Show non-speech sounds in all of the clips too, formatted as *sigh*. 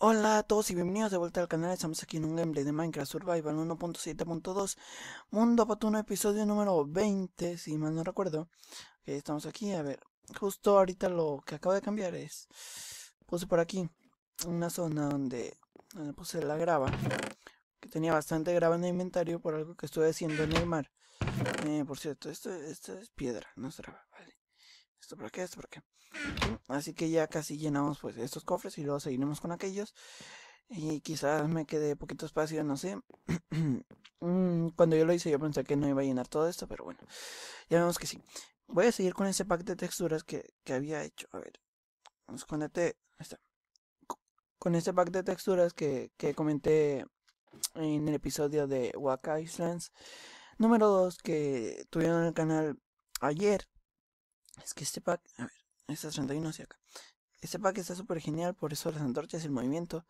Hola a todos y bienvenidos de vuelta al canal, estamos aquí en un gameplay de Minecraft Survival 1.7.2 Mundo Patuno, episodio número 20, si mal no recuerdo eh, Estamos aquí, a ver, justo ahorita lo que acabo de cambiar es Puse por aquí una zona donde, donde puse la grava Que tenía bastante grava en el inventario por algo que estuve haciendo en el mar eh, Por cierto, esto, esto es piedra, no es grava, vale esto por qué esto por qué Así que ya casi llenamos pues estos cofres y luego seguiremos con aquellos. Y quizás me quede poquito espacio, no sé. *clears throat* Mm, cuando yo lo hice yo pensé que no iba a llenar todo esto, pero bueno. Ya vemos que sí. Voy a seguir con ese pack de texturas que, había hecho. A ver. Escóndete. Ahí está. Con este pack de texturas que, que comenté en el episodio de Waka Islands número 2 que tuvieron en el canal ayer es que este pack, a ver, estas 31 hacia acá. Este pack está súper genial, por eso las antorchas y el movimiento.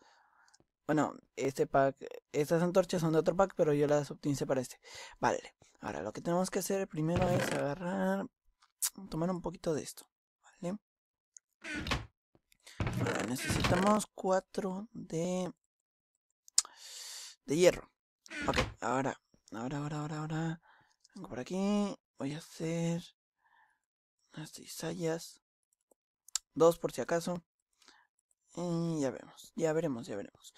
Bueno, este pack, estas antorchas son de otro pack, pero yo las optimicé para este. Vale, ahora lo que tenemos que hacer primero es agarrar, tomar un poquito de esto, ¿vale? necesitamos 4 de, de hierro. Ok, ahora, ahora, ahora, ahora, ahora, vengo por aquí, voy a hacer las Dos por si acaso. Y ya vemos, ya veremos, ya veremos.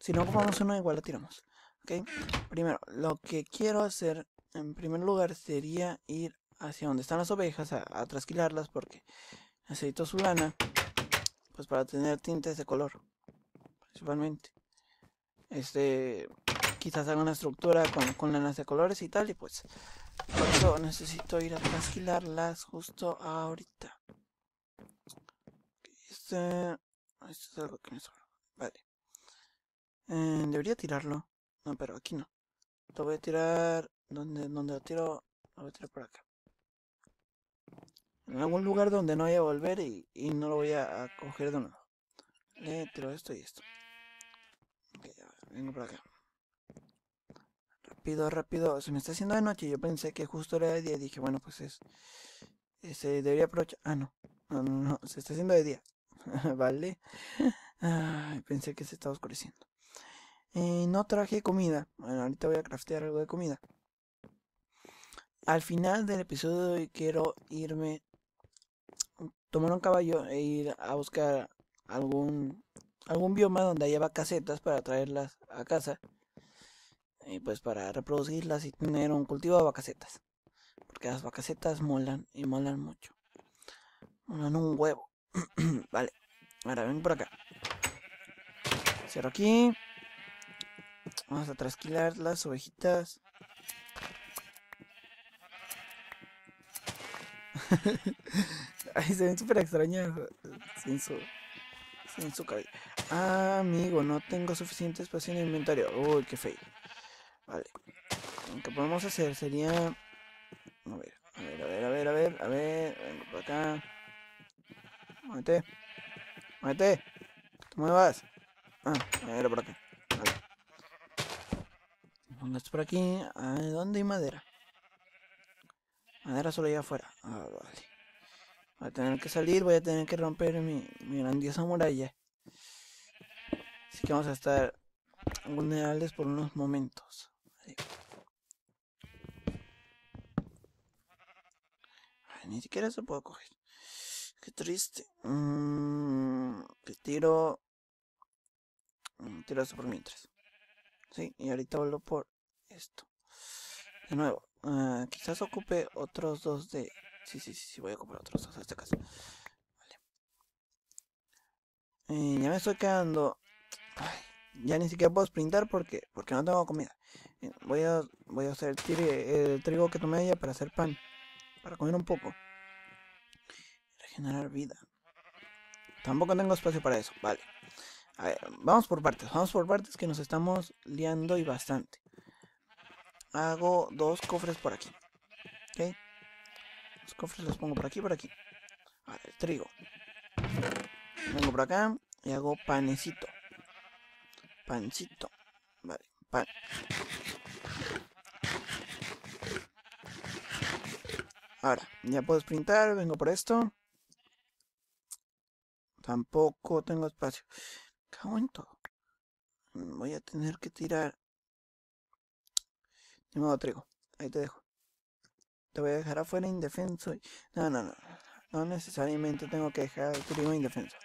Si no ocupamos uno, igual la tiramos. ¿Ok? Primero, lo que quiero hacer en primer lugar sería ir hacia donde están las ovejas a, a trasquilarlas porque necesito su lana. Pues para tener tintes de color. Principalmente. Este quizás haga una estructura con, con lanas de colores y tal, y pues por necesito ir a trasquilarlas justo ahorita. Este, esto es algo que me sobra. Vale. Eh, debería tirarlo. No, pero aquí no. Lo voy a tirar donde, donde lo tiro. Lo voy a tirar por acá. En algún lugar donde no vaya a volver y, no lo voy a, coger de nuevo. Le tiro esto y esto. vengo por acá rápido, rápido. Se me está haciendo de noche. Yo pensé que justo era de día. Dije, bueno, pues es. Se este, debería aprovechar. Ah, no. No, no, Se está haciendo de día. *laughs* vale. pensé que se estaba oscureciendo. Eh, no traje comida. Bueno, ahorita voy a craftear algo de comida. Al final del episodio de quiero irme. Tomar un caballo e ir a buscar algún algún bioma donde haya casetas para traerlas a casa y eh, pues para reproducirlas y tener un cultivo de vacacetas. Porque las vacacetas molan y molan mucho. Molan un huevo. *clears throat* vale. Ahora ven por acá. Cierro aquí. Vamos a trasquilar las ovejitas. ahí *laughs* se ven súper extrañas sin su, sin su cabello. Ah, amigo, no tengo suficiente espacio en el inventario. Uy, qué feo. Vale. Lo que podemos hacer sería... A ver, a ver, a ver, a ver, a ver, Vengo por acá. Muévete. Muévete. me vas? Ah, ver, por acá. Vale. Pongas por aquí. Ah, ¿Dónde hay madera? Madera solo allá afuera. Ah, vale. Voy a tener que salir, voy a tener que romper mi, mi grandiosa muralla. Así que vamos a estar vulnerables por unos momentos. Ni siquiera se puedo coger. Qué triste. Mm, que tiro... Mm, tiro eso por mientras. Sí, y ahorita vuelvo por esto. De nuevo. Ah, quizás ocupe otros dos de... Sí, sí, sí, voy a comprar otros dos en este caso. Vale. Eh, ya me estoy quedando... ya ni siquiera puedo sprintar porque, porque no tengo comida. Eh, voy a, voy a hacer el, trigo que tomé ella para hacer pan para comer un poco. Regenerar vida. Tampoco tengo espacio para eso, vale. A ver, vamos por partes, vamos por partes que nos estamos liando y bastante. Hago dos cofres por aquí. ¿Ok? Los cofres los pongo por aquí, por aquí. A ver, trigo. Vengo por acá y hago panecito. Pancito. Vale, pan. Ahora, ya puedo sprintar, vengo por esto. Tampoco tengo espacio. Cago en todo. Mm, voy a tener que tirar. De trigo. Ahí te dejo. Te voy a dejar afuera indefenso. No, no, no. No necesariamente tengo que dejar el trigo indefenso.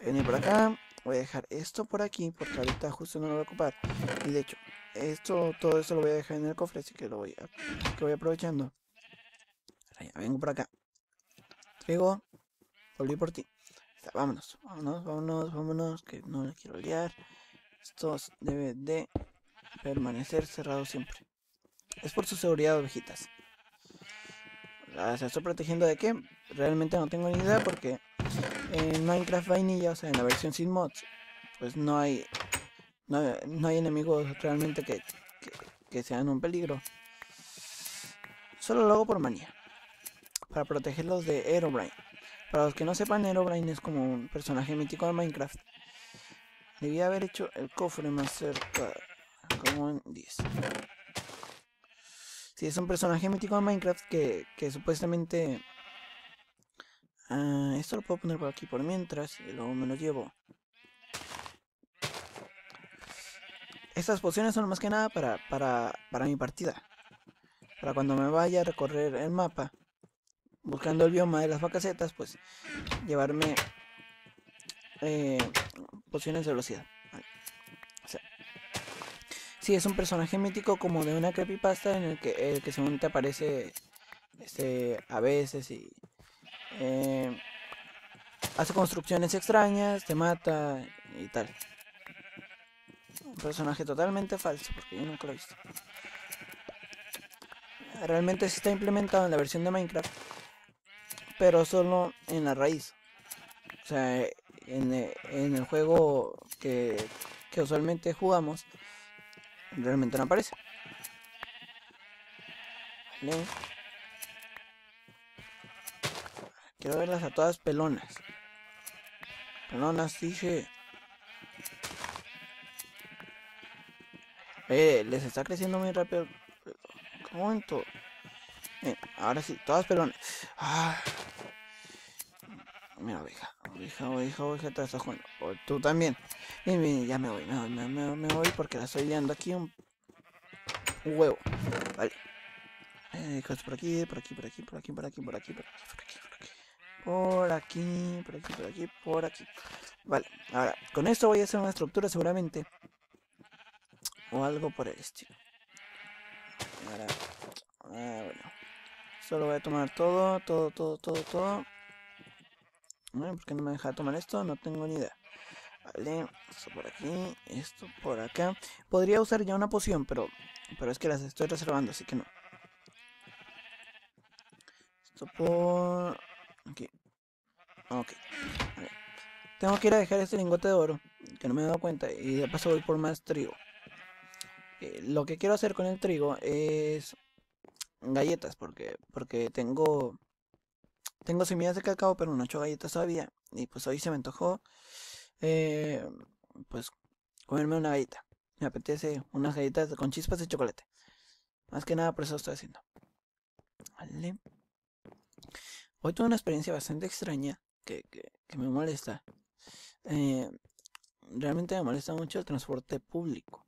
Voy a venir por acá. Voy a dejar esto por aquí. Porque ahorita justo no lo voy a ocupar. Y de hecho, esto, todo esto lo voy a dejar en el cofre. Así que lo voy a. Que voy aprovechando. Ah, vengo por acá. Trigo, volví por ti. vámonos, vámonos, vámonos, vámonos, que no les quiero liar. Esto debe de permanecer cerrado siempre. Es por su seguridad, ovejitas. ¿Se está protegiendo de qué? Realmente no tengo ni idea porque en Minecraft Vanilla, o sea, en la versión sin mods, pues no hay no, hay enemigos realmente que, que, que sean un peligro. Solo lo hago por manía para protegerlos de Herobrine. Para los que no sepan, Herobrine es como un personaje mítico de Minecraft. Debía haber hecho el cofre más cerca, como en 10. Sí, es un personaje mítico de Minecraft que, que supuestamente... Ah, esto lo puedo poner por aquí por mientras y luego me lo llevo. Estas pociones son más que nada para, para, para mi partida. Para cuando me vaya a recorrer el mapa buscando el bioma de las facacetas, pues llevarme eh, pociones de velocidad. sí, es un personaje mítico como de una creepypasta en el que, el que según te aparece este, a veces y eh, hace construcciones extrañas, te mata y tal. Un personaje totalmente falso, porque yo nunca lo he visto realmente se está implementado en la versión de Minecraft pero solo en la raíz. O sea, eh, eh, en, el juego que, usualmente jugamos, realmente no aparece. Quiero verlas a todas pelonas. Pelonas, dije. Eh, les está creciendo muy rápido. momento. ahora sí, todas pelonas. Ah. Mira, oveja, oveja, oveja, oveja, te estás O tú también. y ya me voy, me voy, me, voy, me voy porque la estoy liando aquí un, huevo. Vale. por aquí, por aquí, por aquí, por aquí, por aquí, por aquí, por aquí, por aquí, por aquí. Por aquí, por aquí, por aquí, Vale, ahora, con esto voy a hacer una estructura seguramente. O algo por el estilo. Ahora, ah, bueno. Solo voy a tomar todo, todo, todo, todo, todo. ¿por pues, qué no me deja tomar esto? No tengo ni idea. Vale, esto por aquí, esto por acá. Podría usar ya una poción, pero, pero es que las estoy reservando, así que no. Esto por... aquí. Ok. Tengo que ir a dejar este lingote de oro, que no me he dado cuenta, y de paso voy por más trigo. Eh, lo que quiero hacer con el trigo es galletas, porque, porque tengo tengo semillas de cacao, pero no he hecho galletas todavía. Y pues hoy se me antojó, eh, pues, comerme una galleta. Me apetece unas galletas con chispas de chocolate. Más que nada por eso estoy haciendo. Vale. Hoy tuve una experiencia bastante extraña que, que, me molesta. Eh, realmente me molesta mucho el transporte público.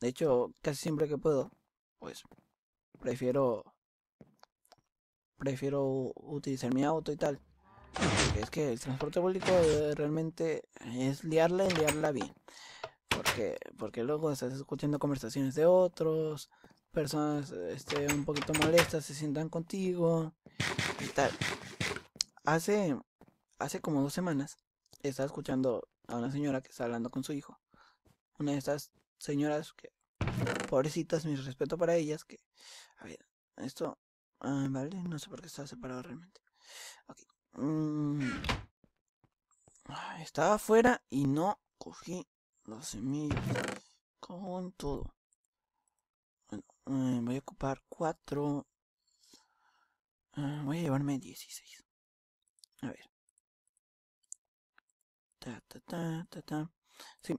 De hecho, casi siempre que puedo, pues prefiero prefiero utilizar mi auto y tal. Porque es que el transporte público eh, realmente es liarla y liarla bien. Porque, porque luego estás escuchando conversaciones de otros, personas este, un poquito molestas se sientan contigo y tal. Hace, hace como dos semanas estaba escuchando a una señora que está hablando con su hijo. Una de estas señoras que, pobrecitas, mi respeto para ellas, que, a ver, esto Ah, vale, no sé por qué estaba separado realmente. Ok mm, ah, Estaba afuera y no cogí las semillas. Con todo. Bueno, eh, voy a ocupar 4. Ah, voy a llevarme 16. A ver. Sí.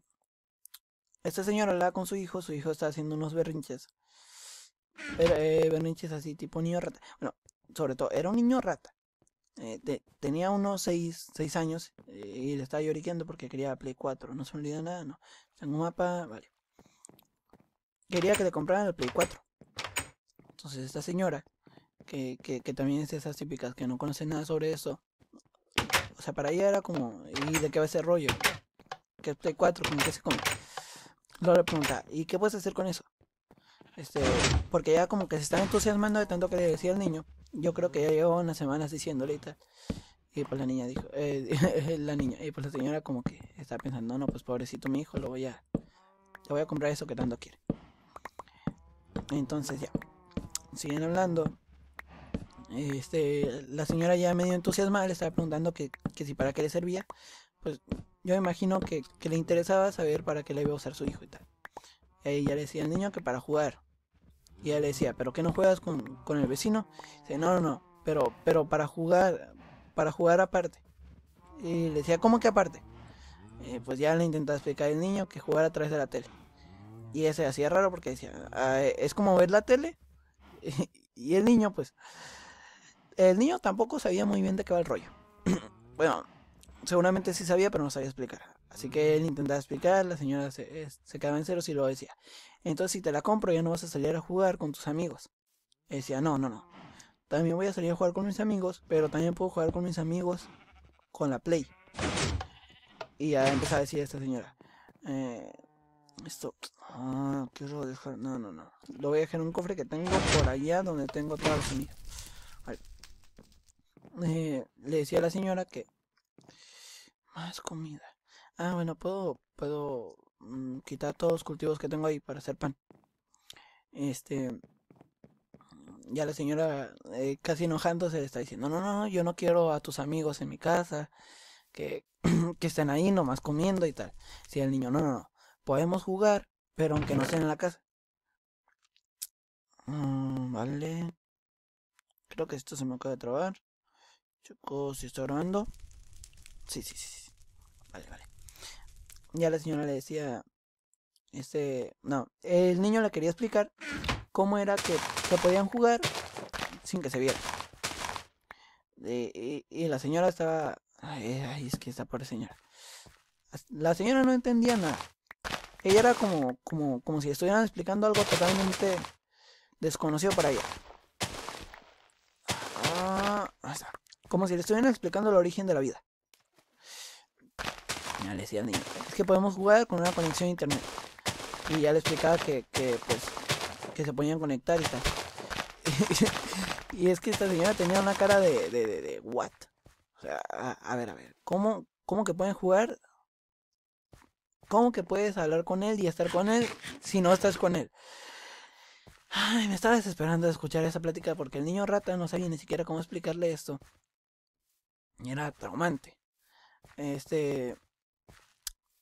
Esta señora la con su hijo. Su hijo está haciendo unos berrinches. Era, eh, es así, tipo niño rata. Bueno, sobre todo, era un niño rata. Eh, tenía unos 6 años eh, y le estaba lloriqueando porque quería Play 4. No se olvida nada, no. Tengo un mapa, vale. Quería que le compraran el Play 4. Entonces esta señora, que, que, también es de esas típicas que no conoce nada sobre eso. O sea, para ella era como, ¿y de qué va ese rollo? ¿Qué es Play 4? ¿Cómo qué se come? Luego le pregunta, ¿y qué puedes hacer con eso? Este, porque ya como que se están entusiasmando de tanto que le decía al niño. Yo creo que ya llevaba unas semanas diciéndole y tal. Y pues la niña dijo, eh, *laughs* la niña, y pues la señora como que está pensando, no, no, pues pobrecito mi hijo, lo voy a, le voy a comprar eso que tanto quiere. Entonces ya, siguen hablando. Este, la señora ya medio entusiasmada le estaba preguntando que, que si para qué le servía. Pues yo imagino que le interesaba saber para qué le iba a usar su hijo y tal. Eh, y ella le decía al niño que para jugar. Y ella le decía, ¿pero qué no juegas con, el vecino? dice, no, no, no, pero, pero para jugar, para jugar aparte. Y le decía, ¿cómo que aparte? Eh, pues ya le intentaba explicar al niño que jugar a través de la tele. Y ese hacía raro porque decía, ah, es como ver la tele. *laughs* y el niño, pues, el niño tampoco sabía muy bien de qué va el rollo. *clears throat* bueno, seguramente sí sabía, pero no sabía explicar. Así que él intentaba explicar, la señora se, eh, quedaba en ceros y lo decía. Entonces si te la compro ya no vas a salir a jugar con tus amigos. decía, no, no, no. También voy a salir a jugar con mis amigos, pero también puedo jugar con mis amigos con la Play. Y ya empezaba a decir esta señora. Eh, esto, ah, quiero dejar, no, no, no. Lo voy a dejar en un cofre que tengo por allá donde tengo todas las amigas Vale. Eh, le decía a la señora que más comida. Ah, bueno, puedo, puedo mm, quitar todos los cultivos que tengo ahí para hacer pan. Este, ya la señora eh, casi enojándose le está diciendo, no, no, yo no quiero a tus amigos en mi casa, que, *clears throat* que estén ahí nomás comiendo y tal. Si el niño, no, no, no, podemos jugar, pero aunque no estén en la casa. Mm, vale. Creo que esto se me acaba de trabar. Chicos, si estoy está grabando. Sí, sí, sí. Vale, vale. Ya la señora le decía, este, no, el niño le quería explicar cómo era que se podían jugar sin que se viera. Eh, y, la señora estaba, ay, es que esta pobre señora. La señora no entendía nada. Ella era como, como, como si estuvieran explicando algo totalmente desconocido para ella. Ah, como si le estuvieran explicando el origen de la vida decía Es que podemos jugar con una conexión a internet. Y ya le explicaba que, que pues, que se podían conectar y tal. *laughs* y es que esta señora tenía una cara de, de, what? O sea, a, ver, a ver, ¿cómo, ¿cómo que pueden jugar? ¿Cómo que puedes hablar con él y estar con él si no estás con él? Ay, me estaba desesperando de escuchar esa plática porque el niño rata no sabía ni siquiera cómo explicarle esto. Y era traumante. Este,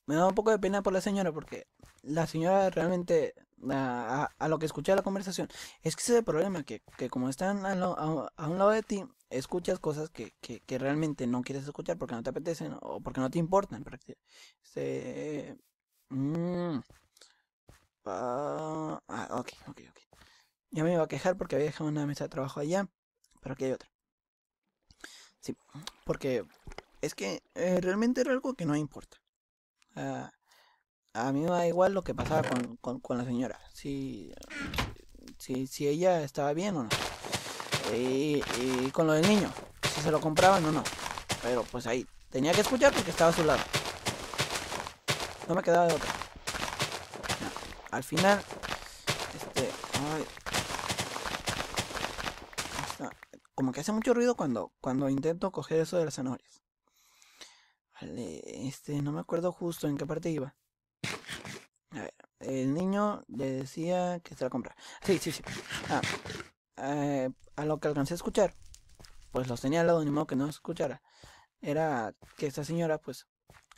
me da un poco de pena por la señora porque la señora realmente, a, lo que escuché la conversación, es que ese es el problema, que, como están a, un lado de ti, escuchas cosas que, realmente no quieres escuchar porque no te apetecen o porque no te importan. Este, ah, ok, ok, ok. Ya me iba a quejar porque había dejado una mesa de trabajo allá, pero aquí hay otra. Sí, porque es que eh, realmente era algo que no importa. Ah, a mí me da igual lo que pasaba con, la señora. Si, si, si, ella estaba bien o no. Y, con lo del niño. Si se lo compraban o no. Pero pues ahí. Tenía que escuchar porque estaba a su lado. No me quedaba de otra. Al final. Este. como que hace mucho ruido cuando, cuando intento coger eso de las zanahorias este, no me acuerdo justo en qué parte iba. A ver, el niño le decía que se la compra. Sí, sí, sí. Ah, eh, a lo que alcancé a escuchar, pues los tenía al lado, ni modo que no escuchara. Era que esta señora, pues,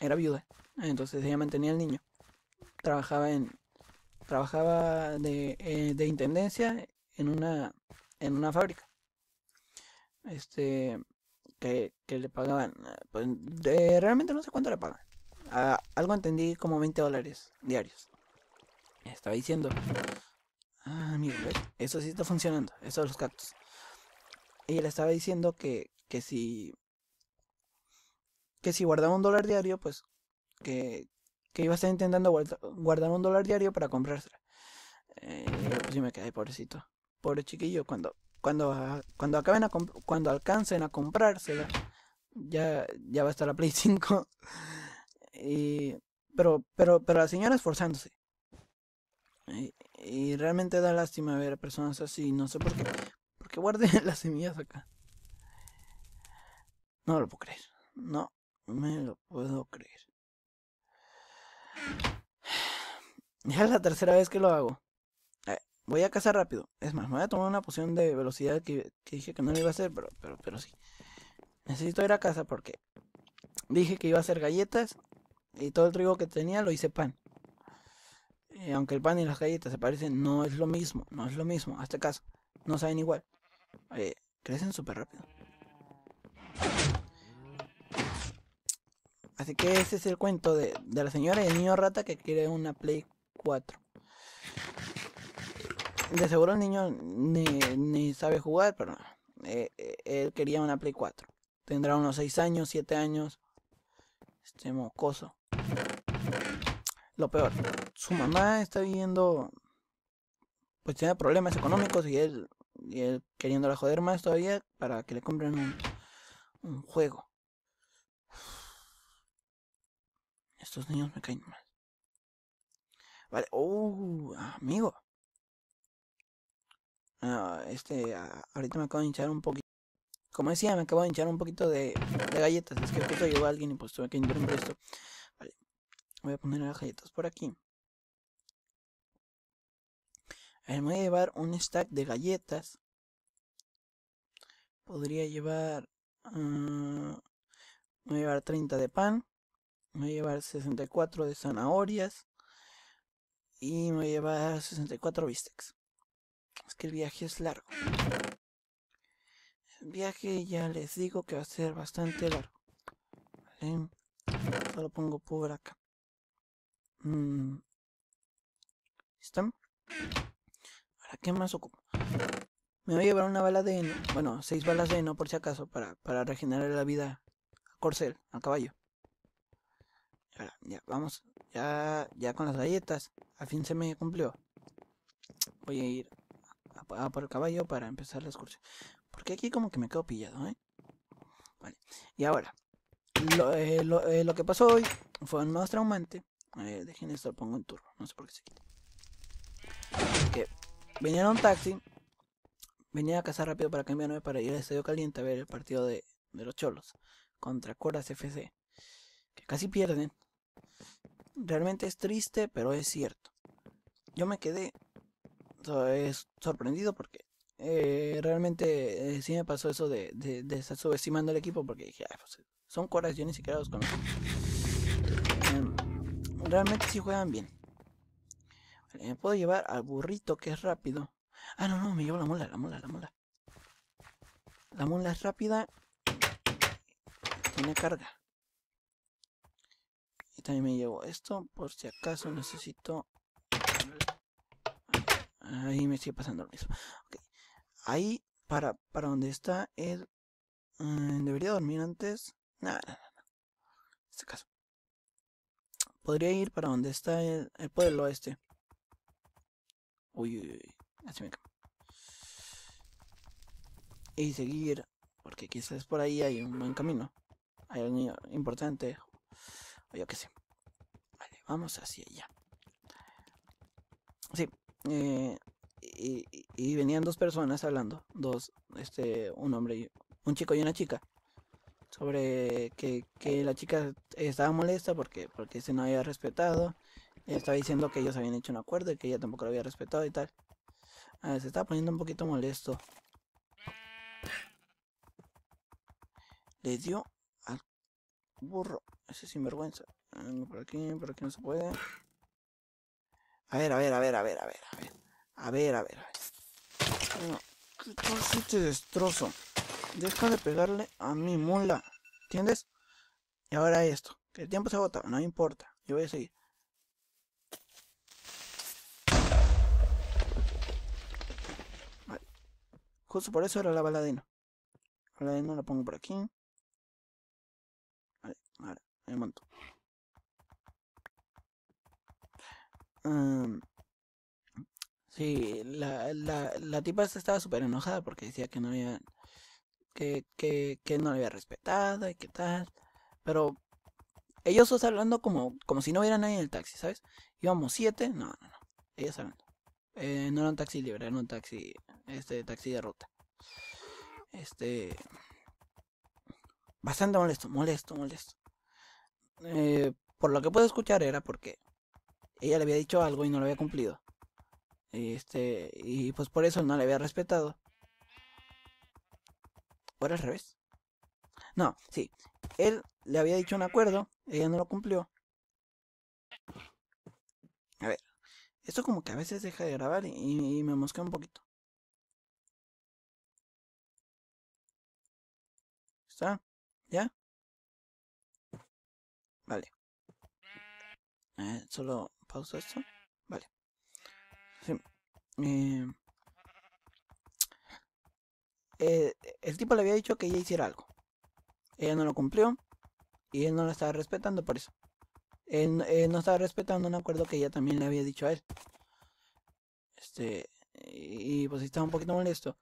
era viuda. Entonces ella mantenía al niño. Trabajaba en. Trabajaba de, eh, de intendencia en una, en una fábrica. Este que, le pagaban. Eh, pues, realmente no sé cuánto le pagan. Ah, algo entendí como 20 dólares diarios. Estaba diciendo. Ah, mira, eso sí está funcionando. Eso de los cactus. Y le estaba diciendo que, que si. Que si guardaba un dólar diario, pues. Que, que iba a estar intentando guardar un dólar diario para comprársela. Eh, pues me quedé, pobrecito. Pobre chiquillo, cuando cuando, ah, cuando, acaben cuando alcancen a comprársela, ya, ya va a estar la Play 5. *laughs* pero, pero, pero la señora esforzándose. Y, realmente da lástima ver a personas así, no sé por qué. Porque guarden *laughs* las semillas acá. No lo puedo creer. No me lo puedo creer. *sighs* Ya es la tercera vez que lo hago voy a casa rápido. Es más, me voy a tomar una poción de velocidad que, dije que no lo iba a hacer, pero, pero, pero sí. Necesito ir a casa porque dije que iba a hacer galletas y todo el trigo que tenía lo hice pan. Eh, aunque el pan y las galletas se parecen, no es lo mismo, no es lo mismo, hasta caso. No saben igual. crecen súper rápido. Así que ese es el cuento de, de la señora y el niño rata que quiere una Play 4 de seguro el niño ni, sabe jugar, pero eh, eh, él quería una Play 4. Tendrá unos 6 años, 7 años. Este mocoso. Lo peor, su mamá está viviendo. Pues tiene problemas económicos y él, y él queriéndola joder más todavía para que le compren un, un juego. Estos niños me caen mal. Vale, oh, amigo. Ah, este, ah, ahorita me acabo de hinchar un poquito. Como decía, me acabo de hinchar un poquito de, galletas. Es que justo llegó alguien y pues tuve que interrumpir esto. Vale. Voy a poner las galletas por aquí. me voy a llevar un stack de galletas. Podría llevar... Mm, me voy a llevar 30 de pan. Me voy a llevar 64 de zanahorias. Y me voy a llevar 64 bistecs que el viaje es largo. El viaje ya les digo que va a ser bastante largo. Vale. Solo pongo por acá. ¿Están? Mm. ¿Para qué más ocupo? Me voy a llevar una bala de heno. Bueno, seis balas de heno por si acaso para, regenerar la vida a Corcel, a caballo. Ahora, ya, vamos. Ya, ya con las galletas. Al fin se me cumplió. Voy a ir a, por el caballo para empezar la excursión. Porque aquí como que me quedo pillado, ¿eh? Vale. Y ahora, lo, eh, eh, que pasó hoy fue más traumante. Eh, dejen esto, lo pongo en turno No sé por qué se quita. venía un taxi. Venía a casa rápido para cambiarme para ir al Estadio Caliente a ver el partido de, de los Cholos contra Coras FC. Que casi pierden. Realmente es triste, pero es cierto. Yo me quedé es sorprendido porque eh, realmente eh, sí me pasó eso de, de, estar subestimando el equipo porque dije, pues, son corazones yo ni siquiera los conozco. Em, realmente sí juegan bien. me eh, puedo llevar al burrito que es rápido. Ah, no, no, me llevo la mula, la mula, la mula. La mula es rápida. Tiene carga. Y también me llevo esto por si acaso necesito Ahí me estoy pasando lo mismo. Ahí, para, para donde está el... Eh, ¿Debería dormir antes? No, no, En este caso. Podría ir para donde está el, pueblo este. Uy, uy, uy. Así me Y seguir, porque quizás por ahí hay un buen camino. Hay algo importante. O yo qué sé. Vale, vamos hacia allá. Sí, eh, y, venían dos personas hablando, dos, este, un hombre, y, un chico y una chica, sobre que, la chica estaba molesta porque, porque se no había respetado, estaba diciendo que ellos habían hecho un acuerdo y que ella tampoco lo había respetado y tal. Ah, se estaba poniendo un poquito molesto. Le dio al burro, ese sinvergüenza. Ah, por aquí, por aquí no se puede. A ver, a ver, a ver, a ver, a ver, a ver. A ver, a ver, a ver. Este destrozo? Deja de pegarle a mi mula. ¿Entiendes? Y ahora esto. Que el tiempo se agota. No importa. Yo voy a seguir. Justo por eso era la baladina. La baladina la pongo por aquí. Vale, ahora. Me monto. sí, la, la, la tipa estaba súper enojada porque decía que no había. Que, no la había respetado y que tal. Pero ellos dos hablando como, como si no hubiera nadie en el taxi, ¿sabes? Íbamos siete, no, no, no. Ellos hablando. Eh, no era un taxi libre, era un taxi, este, taxi de ruta. Este. Bastante molesto, molesto, molesto. Eh, por lo que puedo escuchar era porque ella le había dicho algo y no lo había cumplido. Y este, y pues por eso no le había respetado. ¿O era al revés? No, sí. Él le había dicho un acuerdo, ella no lo cumplió. A ver, esto como que a veces deja de grabar y, me mosquea un poquito. ¿Está? ¿Ya? Vale. Eh, solo esto. Vale. Em, eh, el tipo le había dicho que ella hiciera algo. Ella no lo cumplió. Y él no la estaba respetando por eso. Él, no estaba respetando un acuerdo que ella también le había dicho a él. Este. Y, pues estaba un poquito molesto.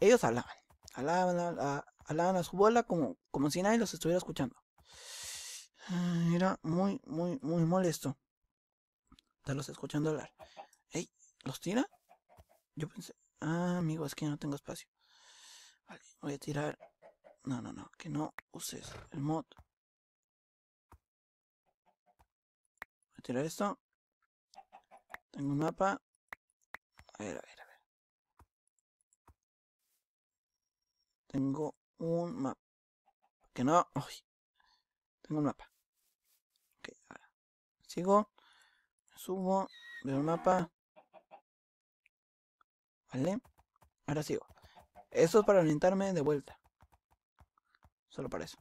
Ellos hablaban. Hablaban, a su bola como, como si nadie los estuviera escuchando. Era muy, muy, muy molesto te los escuchando hablar. Ey, ¿los tira? Yo pensé, ah, amigo, es que no tengo espacio. Vale, voy a tirar. No, no, no, que no uses el mod. Voy a tirar esto. Tengo un mapa. A ver, a ver, a ver. Tengo un mapa. Que no. Tengo un mapa. Ok, ahora. Sigo. Subo, veo el mapa. ¿Vale? Ahora sigo. Eso es para orientarme de vuelta. Solo para eso.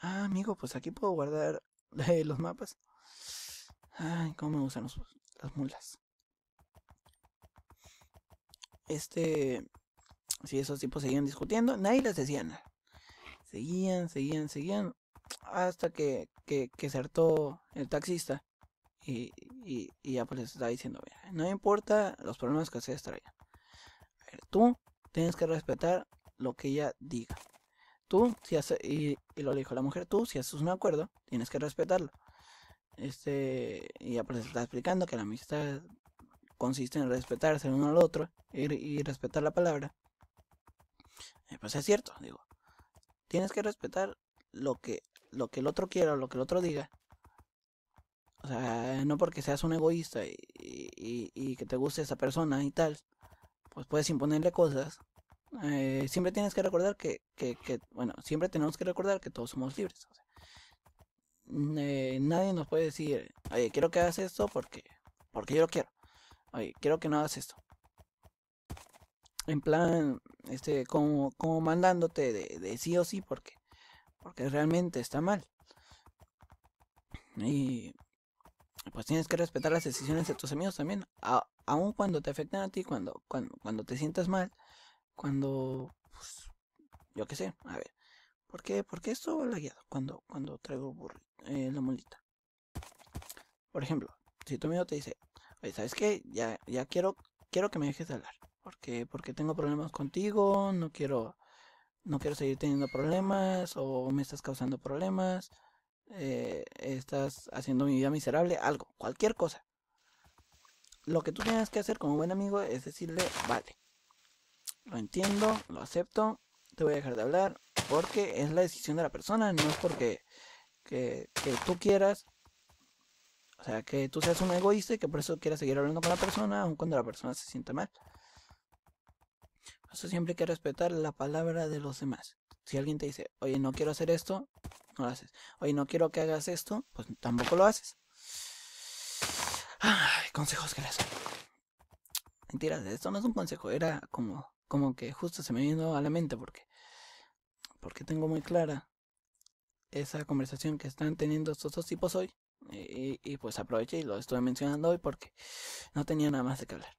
Ah, amigo, pues aquí puedo guardar *laughs* eh, los mapas. Ay, cómo me gustan las mulas. Este... Si esos tipos seguían discutiendo, nadie les decía nada. Seguían, seguían, seguían. Hasta que que, que el taxista y, ya pues está diciendo, no importa los problemas que se extraigan tú tienes que respetar lo que ella diga. Tú, si hace, y, lo dijo la mujer, tú, si haces un acuerdo, tienes que respetarlo. Este, y ya pues está explicando que la amistad consiste en respetarse el uno al otro y, respetar la palabra. Eh, pues es cierto, digo, tienes que respetar lo que lo que el otro quiera o lo que el otro diga. O sea, no porque seas un egoísta y, que te guste esa persona y tal, pues puedes imponerle cosas. Eh, siempre tienes que recordar que, bueno, siempre tenemos que recordar que todos somos libres. Eh, nadie nos puede decir, oye, quiero que hagas esto porque, porque yo lo quiero. Oye, quiero que no hagas esto. En plan, este, como, como mandándote de sí o sí porque porque realmente está mal. Y pues tienes que respetar las decisiones de tus amigos también, Aún cuando te afecten a ti, cuando, cuando, cuando te sientas mal, cuando, pues, yo qué sé, a ver, ¿por qué, por qué esto guiado? cuando, cuando traigo eh, la mulita? Por ejemplo, si tu amigo te dice, oye, ¿sabes qué? Ya, ya quiero, quiero que me dejes de hablar, porque, porque tengo problemas contigo, no quiero no quiero seguir teniendo problemas o me estás causando problemas, eh, estás haciendo mi vida miserable, algo, cualquier cosa. Lo que tú tienes que hacer como buen amigo es decirle, vale, lo entiendo, lo acepto, te voy a dejar de hablar, porque es la decisión de la persona, no es porque que, tú quieras, o sea, que tú seas un egoísta y que por eso quieras seguir hablando con la persona, aun cuando la persona se sienta mal siempre hay que respetar la palabra de los demás. Si alguien te dice, oye, no quiero hacer esto, no lo haces. Oye, no quiero que hagas esto, pues tampoco lo haces. Ay, consejos que les Mentiras, esto no es un consejo, era como, como que justo se me vino a la mente porque, porque tengo muy clara esa conversación que están teniendo estos dos tipos hoy. Y, pues aproveché y lo estuve mencionando hoy porque no tenía nada más de que hablar.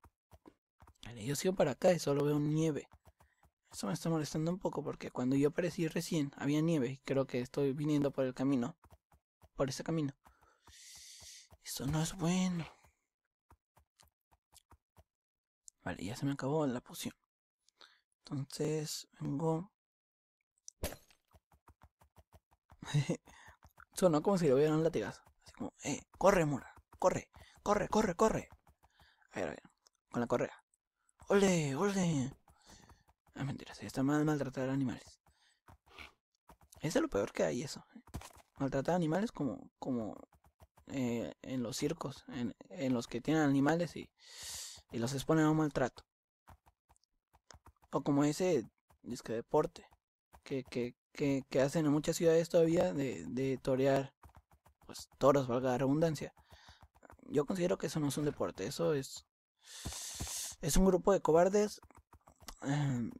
Vale, yo sigo para acá y solo veo nieve. Eso me está molestando un poco porque cuando yo aparecí recién había nieve y creo que estoy viniendo por el camino. Por ese camino. Eso no es bueno. Vale, ya se me acabó la poción. Entonces, vengo... *laughs* no, como si le hubieran latigazo. Así como, eh, corre, Mura, corre, corre, corre, corre. A ver, a ver, con la correa. ¡Ole! ¡Ole! Ah, mentira, está mal maltratar animales. Eso es lo peor que hay, eso. ¿eh? Maltratar animales como, como eh, en los circos, en, los que tienen animales y, y los exponen a un maltrato. O como ese deporte que, que, que, que, hacen en muchas ciudades todavía de, de torear pues toros, valga la redundancia. Yo considero que eso no es un deporte, eso es es un grupo de cobardes em,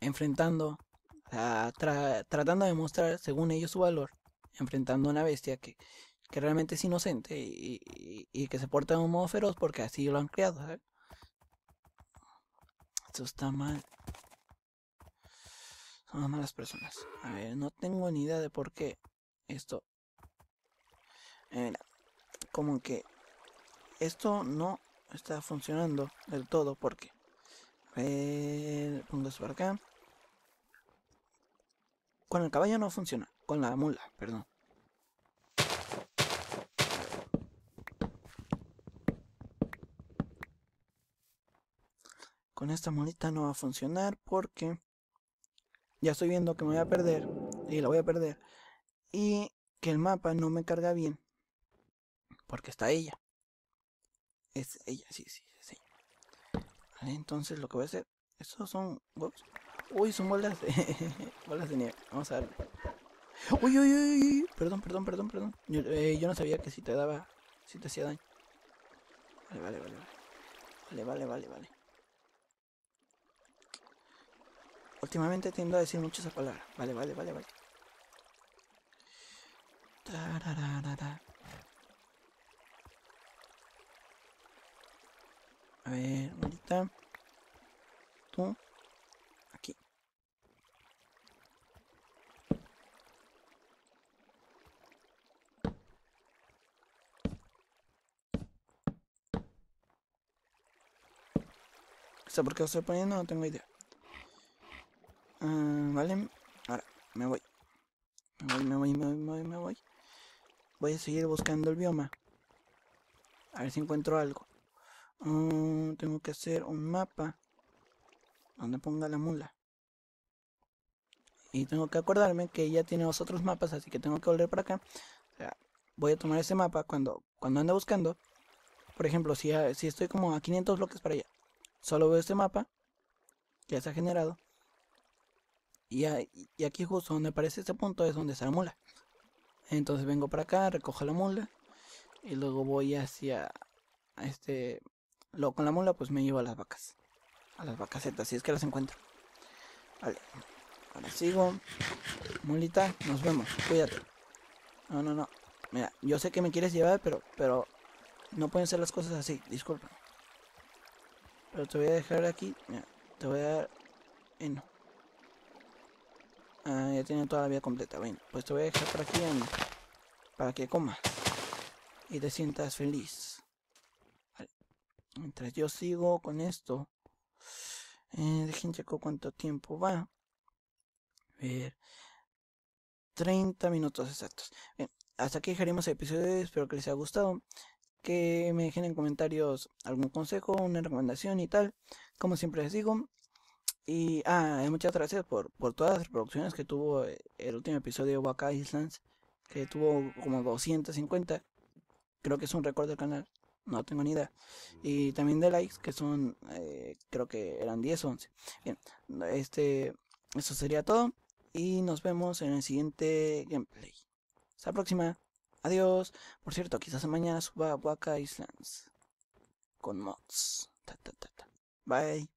enfrentando, tratando de mostrar, según ellos, su valor, enfrentando a una bestia que, realmente es inocente y, que se porta de un modo feroz porque así lo han creado. Esto está mal. Son malas personas. A ver, no tengo ni idea de por qué esto... Eh, como que esto no está funcionando del todo porque el pongo esto para acá con el caballo no funciona con la mula perdón con esta mulita no va a funcionar porque ya estoy viendo que me voy a perder y la voy a perder y que el mapa no me carga bien porque está ella es ella, sí, sí, sí. Vale, ah, entonces lo que voy a hacer. Estos son Uy, son bolas de, *laughs* bolas de nieve. Vamos a ver. Uy, uy, uy, uy. Perdón, perdón, perdón, perdón. Eh, yo, no sabía que si te daba. Si te hacía daño. Vale, vale, vale, vale. Vale, vale, vale, vale. Últimamente tiendo a decir mucho esa palabra. Vale, vale, vale, vale. Tarararara. A ver, ahorita. Tú. Aquí. sé por qué lo estoy poniendo? No tengo idea. Ah, vale. Ahora, Me voy, me voy, me voy, me voy, me voy. Voy a seguir buscando el bioma. A ver si encuentro algo. Mm, tengo que hacer un mapa donde ponga la mula. Y tengo que acordarme que ya tiene los otros mapas, así que tengo que volver para acá. voy a tomar ese mapa cuando, cuando anda buscando. Por ejemplo, si, ah, si estoy como a 500 bloques para allá, solo veo este mapa, ya se ha generado. Y, y aquí justo donde aparece este punto es donde está la mula. Entonces vengo para acá, recojo la mula y luego voy hacia este lo con la mula pues me llevo a las vacas. A las vacasetas, si es que las encuentro. Vale. Ahora sigo. Mulita, nos vemos. Cuídate. No, no, no. Mira, yo sé que me quieres llevar, pero, pero no pueden ser las cosas así. Disculpa. Pero te voy a dejar aquí. Mira, te voy a dar... no. Ah, ya tiene toda la vida completa. Bueno, pues te voy a dejar por aquí para que comas. Y te sientas feliz. Mientras yo sigo con esto. Eh, dejen checo cuánto tiempo va. A ver. 30 minutos exactos. Bien, hasta aquí dejaremos el episodio. Espero que les haya gustado. Que me dejen en comentarios algún consejo, una recomendación y tal. Como siempre les digo. Y ah, muchas gracias por, por todas las reproducciones que tuvo eh, el último episodio de Waka Islands. Que tuvo como 250. Creo que es un récord del canal no tengo ni idea. Y también de likes, que son, eh, creo que eran 10 o 11. Bien, este, eso sería todo. Y nos vemos en el siguiente gameplay. Hasta la próxima. Adiós. Por cierto, quizás mañana suba Waka Islands. Con mods. Bye.